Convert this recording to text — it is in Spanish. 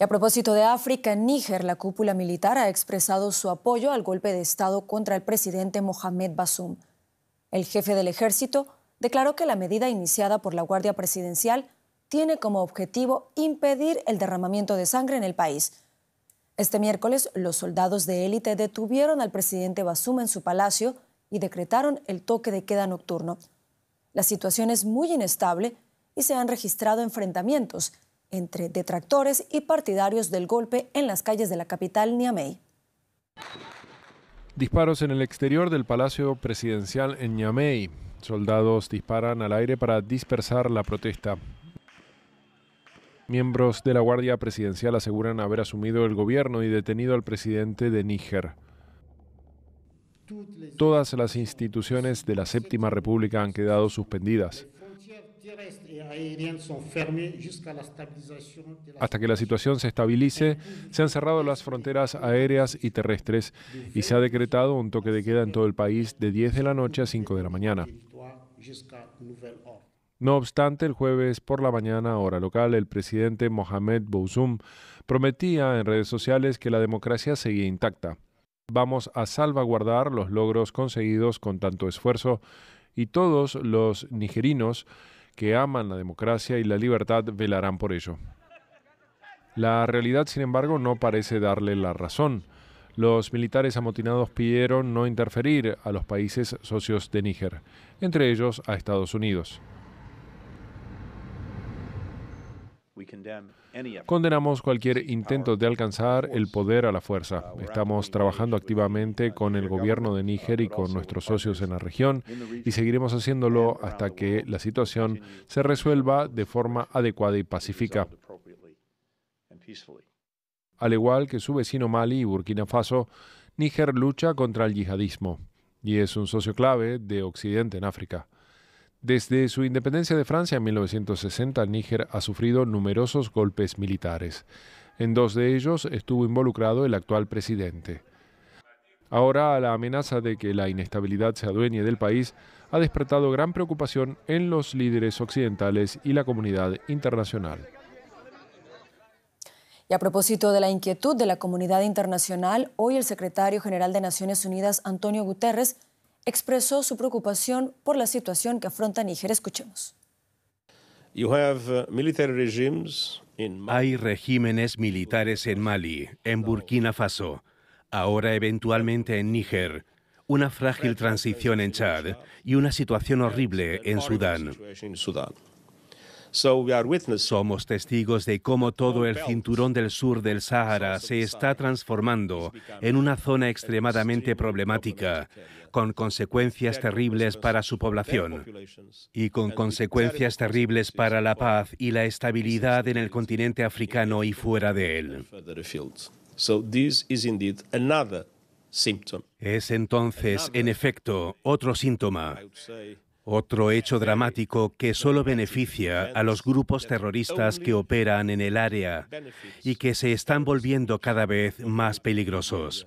Y a propósito de África, en Níger, la cúpula militar ha expresado su apoyo al golpe de Estado contra el presidente Mohamed Bazoum. El jefe del ejército declaró que la medida iniciada por la Guardia Presidencial tiene como objetivo impedir el derramamiento de sangre en el país. Este miércoles, los soldados de élite detuvieron al presidente Bazoum en su palacio y decretaron el toque de queda nocturno. La situación es muy inestable y se han registrado enfrentamientos entre detractores y partidarios del golpe en las calles de la capital Niamey. Disparos en el exterior del Palacio Presidencial en Niamey. Soldados disparan al aire para dispersar la protesta. Miembros de la Guardia Presidencial aseguran haber asumido el gobierno y detenido al presidente de Níger. Todas las instituciones de la Séptima República han quedado suspendidas. Hasta que la situación se estabilice, se han cerrado las fronteras aéreas y terrestres y se ha decretado un toque de queda en todo el país de 10 de la noche a 5 de la mañana. No obstante, el jueves por la mañana, hora local, el presidente Mohamed Bouzoum prometía en redes sociales que la democracia seguía intacta. Vamos a salvaguardar los logros conseguidos con tanto esfuerzo y todos los nigerinos que aman la democracia y la libertad velarán por ello. La realidad, sin embargo, no parece darle la razón. Los militares amotinados pidieron no interferir a los países socios de Níger, entre ellos a Estados Unidos. Condenamos cualquier intento de alcanzar el poder a la fuerza. Estamos trabajando activamente con el gobierno de uh, Níger y con nuestros socios en la región y seguiremos haciéndolo hasta que la situación se resuelva de forma adecuada y pacífica. Al igual que su vecino Mali y Burkina Faso, Níger lucha contra el yihadismo y es un socio clave de Occidente en África. Desde su independencia de Francia en 1960, Níger ha sufrido numerosos golpes militares. En dos de ellos estuvo involucrado el actual presidente. Ahora la amenaza de que la inestabilidad se adueñe del país ha despertado gran preocupación en los líderes occidentales y la comunidad internacional. Y a propósito de la inquietud de la comunidad internacional, hoy el secretario general de Naciones Unidas, Antonio Guterres, expresó su preocupación por la situación que afronta Níger. Escuchemos. Uh, Hay regímenes militares en Mali, en Burkina Faso, ahora eventualmente en Níger, una frágil transición en Chad y una situación horrible en Sudán. Somos testigos de cómo todo el cinturón del sur del Sahara se está transformando en una zona extremadamente problemática, con consecuencias terribles para su población y con consecuencias terribles para la paz y la estabilidad en el continente africano y fuera de él. Es entonces, en efecto, otro síntoma. Otro hecho dramático que solo beneficia a los grupos terroristas que operan en el área y que se están volviendo cada vez más peligrosos.